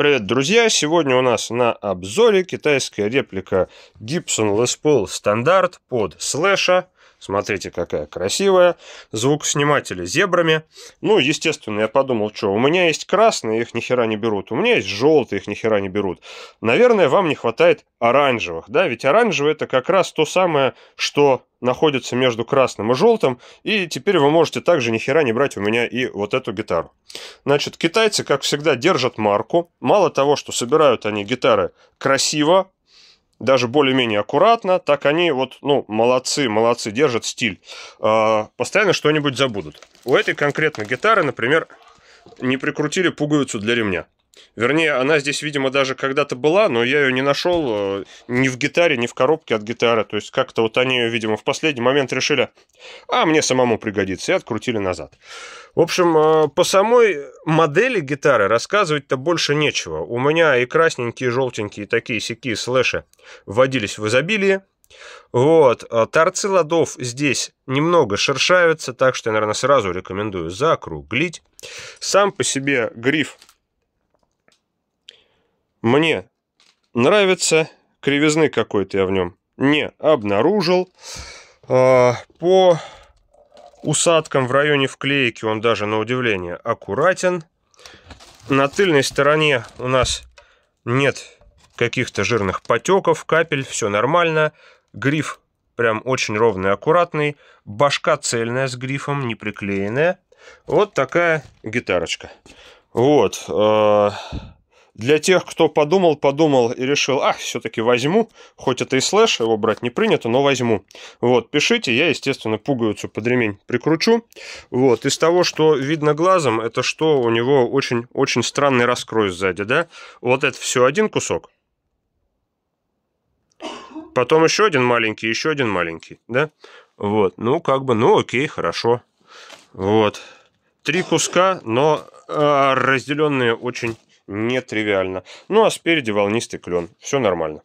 Привет, друзья! Сегодня у нас на обзоре китайская реплика Gibson Les Paul Standard под слэша. Смотрите, какая красивая. Звук снимателя зебрами. Ну, естественно, я подумал, что у меня есть красные, их нихера не берут. У меня есть желтые, их нихера не берут. Наверное, вам не хватает оранжевых, да? Ведь оранжевый это как раз то самое, что находится между красным и желтым, и теперь вы можете также ни хера не брать у меня и вот эту гитару. Значит, китайцы, как всегда, держат марку. Мало того, что собирают они гитары красиво, даже более-менее аккуратно, так они вот, ну, молодцы, молодцы, держат стиль. Э, постоянно что-нибудь забудут. У этой конкретной гитары, например, не прикрутили пуговицу для ремня. Вернее, она здесь, видимо, даже когда-то была, но я ее не нашел э, ни в гитаре, ни в коробке от гитары. То есть как-то вот они ее, видимо, в последний момент решили, а мне самому пригодится, и открутили назад. В общем, э, по самой модели гитары рассказывать-то больше нечего. У меня и красненькие, и желтенькие, и такие сякие слэши вводились в изобилии. Вот, а торцы ладов здесь немного шершавятся, так что я, наверное, сразу рекомендую закруглить. Сам по себе гриф мне нравится, кривизны какой-то я в нем не обнаружил. А, по усадкам в районе вклейки он даже, на удивление, аккуратен. На тыльной стороне у нас нет каких-то жирных потеков, капель, все нормально. Гриф прям очень ровный, аккуратный. Башка цельная с грифом, не приклеенная. Вот такая гитарочка. Вот. А, для тех, кто подумал, подумал и решил, а, все-таки возьму, хоть это и слэш, его брать не принято, но возьму. Вот, пишите, я, естественно, пуговицу под ремень прикручу. Вот, из того, что видно глазом, это что у него очень-очень странный раскрой сзади, да? Вот это все один кусок. Потом еще один маленький, еще один маленький, да? Вот, ну, как бы, ну, окей, хорошо. Вот. Три куска, но э, а, разделенные очень Нетривиально. Ну а спереди волнистый клен. Все нормально.